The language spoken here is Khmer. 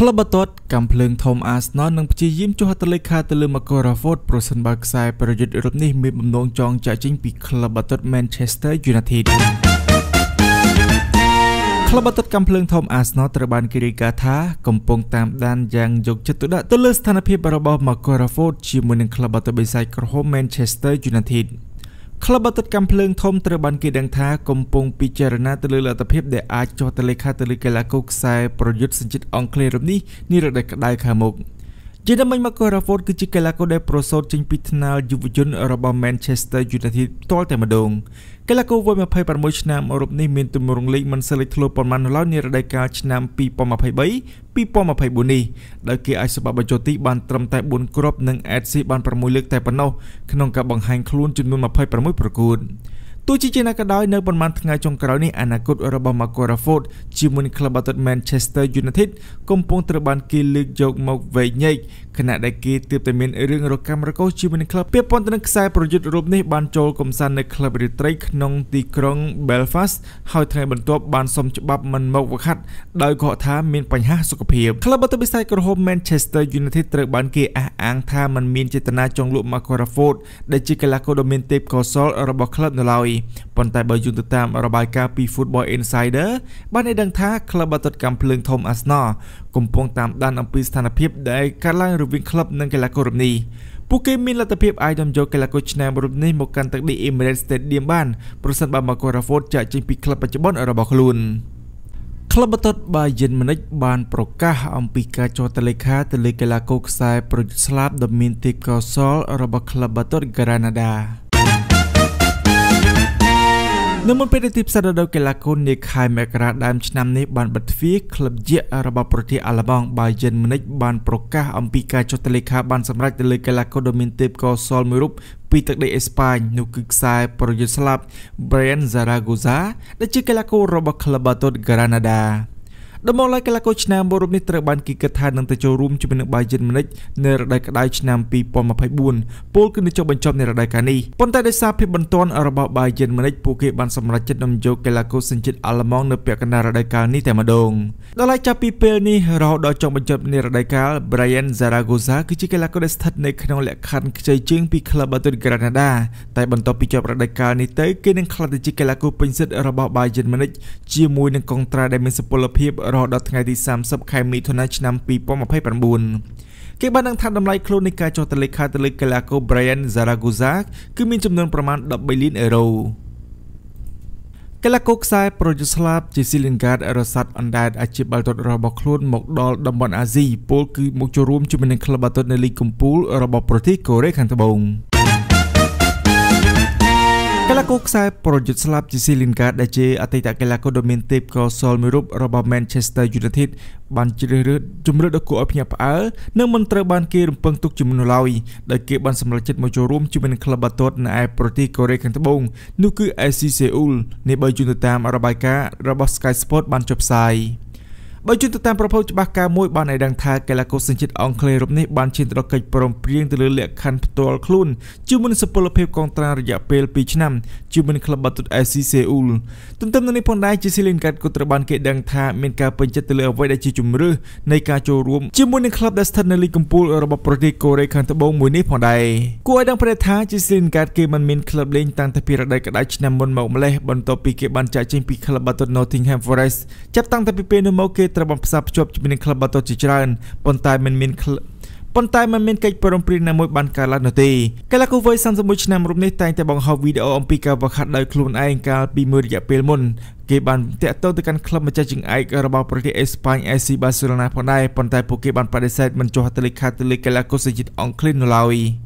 ក្លឹបបាទាត់កំភ្លើងធំអាសណលនឹងព្យាយាមចុះហត្ថលេខាទៅលើមកករ៉ាហ្វូតប្រសិនបើខ្សែប្រយុទ្ធរូបនេះមានបំណងចង់ចាក់ចេញពីក្លឹបបាទាត់ Manchester United ក្លឹបបាទាត់កំភ្លើងធំអាសណលត្រូវបានគេរាយការណ៍ថាកំពុងតាមដានយ៉ាងយកចិត្តទុកដាក់ទៅលើស្ថានភាពរបស់មកករ៉ាហ្វូតជាមួយនឹងក្លឹបបាទាត់បេសាយក្រហម Manchester United ក្លឹបអតីតកម្មភ្លើងធំត្រូវបានគេដឹងថាកំពុងពិចារណាទៅលើលទ្ធភាពដែលអាចចុះទៅលេខាទៅលើកីឡាករខ្សែប្រយុទ្ធសញ្ជាតិអង់គ្លេសរូបនេះនារដូវក្តៅខាងមុខ។ជាដំណមកករ៉ាហ្វូតគឺជាកីឡាករដែលប្រសូតចេញពីថ្នាលយុវជនរបស់ Manchester United ផ្ទាល់តែម្ដងកីឡាករវ័យ26ឆ្នាំរូបនេះមានទម្រង់លេខមិនសូវលេចធ្លោប៉ុន្មានឡើយនារដូវកាលឆ្នាំ2023 2024នេះដោយគេអាចសម្បត្តិបញ្ចូលទីបានត្រឹមតែ4គ្រាប់និង AC បាន6លើកតែប៉ុណ្ណោះក្នុងការបង្ហាញខ្លួនចំនួន26ប្រកួត។ទោះជាយ៉ាងណាក៏ដោយនៅប្រមាណថ្ងៃចុងក្រោយនេះអនាគតរបស់ Marco Rashford ជាមួយក្លឹបបាល់ទាត់ Manchester United កំពុងត្រូវបានគេលើកយកមកវែងញែកខណៈដែលគេទើបតែមានរឿងរកម្មរកោសជាមួយនឹងក្លឹបពាក់ព័ន្ធទៅនឹងខ្សែប្រយុទ្ធរូបនេះបានចូលកំសាន្តនៅក្លឹបរាត្រីក្នុងទីក្រុង Belfast ហើយថ្ងៃបន្ទាប់បានសុំច្បាប់មិនមកវឹកហាត់ដោយខកថាមានបញ្ហាសុខភាពក្លឹបបាល់ទាត់វិស័យក្រហម Manchester United ត្រូវបានគេអះអាងថាមិនមានចេតនាចង់លក់ Marco Rashford ដែលជាកីឡាករដ៏មានទេពកោសល្យរបស់ក្លឹបនៅឡើយប៉ុន្តែបើយោងទៅតាមរបាយការណ៍ពី Football Insider បានឲ្យដឹងថាក្លឹបបាល់ទាត់កម្មភ្លើងធំ Arsenal កំពុងតាមដាន អំពីស្ថានភាពដែលកើតឡើងរវាងក្លឹបនិងកីឡាកររំនេះពួកគេមានលទ្ធភាពអាចនាំយកកីឡាករឆ្នាំរូបនេះមកកាន់ទឹកដី Emirates Stadium បានប្រសិនបើ Marco Rashford ចាក់ចេញពីក្លឹបបច្ចុប្បន្នរបស់ខ្លួនក្លឹបបាល់ទាត់បាយិនមនិច បាន ប្រកាស អំពីការចុះតលេខាទៅលើកីឡាករខ្សែប្រយុទ្ធស្លាបដ៏មានទេពកោសល្យរបស់ក្លឹបបាល់ទាត់ Granada នៅមុនពេលទីផ្សាររដូវកីឡាគុននាខែមករាដើមឆ្នាំនេះបានបិទទ្វារក្លឹបយក្សរបស់ប្រទេសអាល្លឺម៉ង់បាយិនមុនិចបានប្រកាសអំពីការចុះទលេខាបានសម្រេចទៅលើកីឡាករដ៏មានទេពកោសល្យមួយរូបពីទឹកដីអេស្ប៉ាញនោះគឺខ្សែប្រយុទ្ធស្លាប់ Brian Zaragoza ដែលជាកីឡាកររបស់ក្លឹប Bartot Granada ដំឡើងកីឡាករឆ្នាំបរូបនេះត្រូវបានគេគិតថានឹងទៅចូលរួមជាមួយនឹងបាយិនមុនិចនៅរដូវក្តៅឆ្នាំ2024ពលគឺនឹងចុះបញ្ចប់នៅរដូវកាលនេះប៉ុន្តែដោយសារភាពបន្ទាន់របស់បាយិនមុនិចពួកគេបានសម្រេចចិត្តនាំយកកីឡាករសញ្ជាតិអាល្លឺម៉ង់នៅពាក់កណ្ដាលរដូវកាលនេះតែម្ដងដល់ហើយចាប់ពីពេលនេះរហូតដល់ចុងបញ្ចប់នៃរដូវកាល Brian Zaragoza គឺជាកីឡាករដែលស្ថិតនៅក្នុងលក្ខខណ្ឌខ្ចីជើងពីក្លឹបបាទុនក្រាណាដាតែបន្ទាប់ពីចប់រដូវកាលនេះទៅគេនឹងក្លាយទៅជាកីឡាករពេញសិទ្ធិរបស់បាយិនមុនិចជាមួយនឹងកងត្រាដែលមានសុពលភាពរហូតដល់ថ្ងៃទី30ខែមិថុនាឆ្នាំ2029គេបាននឹងថាតម្លៃខ្លួននៃការចុះទៅលេខាទៅលើកីឡាករ Brian Zaragoza គឺមានចំនួនប្រមាណ13លានអឺរ៉ូកីឡាករខ្សែប្រយុទ្ធស្លាបជាស៊ីលីនការរសាត់អណ្ដែតអាជីពបាល់ទាត់របស់ខ្លួនមកដល់តំបន់អាស៊ីពលគឺមកចូលរួមជាមួយនឹងក្លឹបបាល់ទាត់នៅលីគកំពូលរបស់ប្រទេសកូរ៉េខាងត្បូងកូខ្សែប្រយុទ្ធស្លាប់ជាស៊ីលីនកាដែលជាអតីតកីឡាករដ៏មានទេពកោសល្យមួយរូបរបស់ Manchester United បានជ្រើសរើសជំរឿនដ៏គួរឲ្យភ្ញាក់ផ្អើលនិងមិនត្រូវបានគេរំពឹងទុកជាមុនឡើយដោយគេបានសម្រេចចិត្តមកចូលរួមជាមួយនឹងក្លឹបបាល់ទាត់នៅឯប្រទេសកូរ៉េខាងត្បូងនោះគឺ FC Seoul នេះបើយោងទៅតាមរបាយការណ៍របស់ Sky Sport បានចុះផ្សាយដោយជឿទៅតាមប្រភពច្បាស់ការមួយបានឲ្យដឹងថាកីឡាករសញ្ជាតិអង់គ្លេសរូបនេះបានឈានទៅដល់កិច្ចព្រមព្រៀងទៅលើលក្ខខណ្ឌផ្ទាល់ខ្លួនជាមួយនឹងសុពលភាពកងត្រារយៈពេល2ឆ្នាំជាមួយនឹងក្លឹបបាល់ទាត់ FC សេអ៊ូលទន្ទឹមនឹងនេះផងដែរជាស៊ីលីនកាត់ក៏ត្រូវបានគេដឹងថាមានការពេញចិត្តទៅលើអ្វីដែលជាជំរឿនៃការចូលរួមជាមួយនឹងក្លឹបដែលស្ថិតនៅលីគកំពូលរបស់ប្រទេសកូរ៉េខាងត្បូងមួយនេះផងដែរគួរឲ្យដឹងប្រទេសថាជាស៊ីលីនកាត់គេមិនមានក្លឹបលេងតាំងពីរដូវក្តៅឆ្នាំមុនមកម្លេះបន្ទាប់ពីគេបានចាក់ចេញពីក្លឹបបាល់ទាត់ Nottingham Forest ចាប់តាំងតែពីពេលនោះមកគេត្រូវបានផ្សារភ្ជាប់ជាមួយនឹងក្លឹបបាល់ទាត់ជាច្រើនប៉ុន្តែមិនមានប៉ុន្តែមិនមានកិច្ចប្រឹងប្រែងណាមួយបានកើតឡើងនោះទេកីឡាករវ័យ31ឆ្នាំរូបនេះតែងតែបង្ហោះវីដេអូអំពីការវឹកហាត់ដោយខ្លួនឯងកាលពីមួយរយៈពេលមុនគេបានតាក់ទងទៅកាន់ក្លឹបម្ចាស់ចង្អែករបស់ប្រទេសអេស្ប៉ាញ AC Barcelona ផងដែរប៉ុន្តែពួកគេបានបដិសេធមិនចុះហត្ថលេខាទៅលើកីឡាករសញ្ជាតិអង់គ្លេសនៅឡើយ។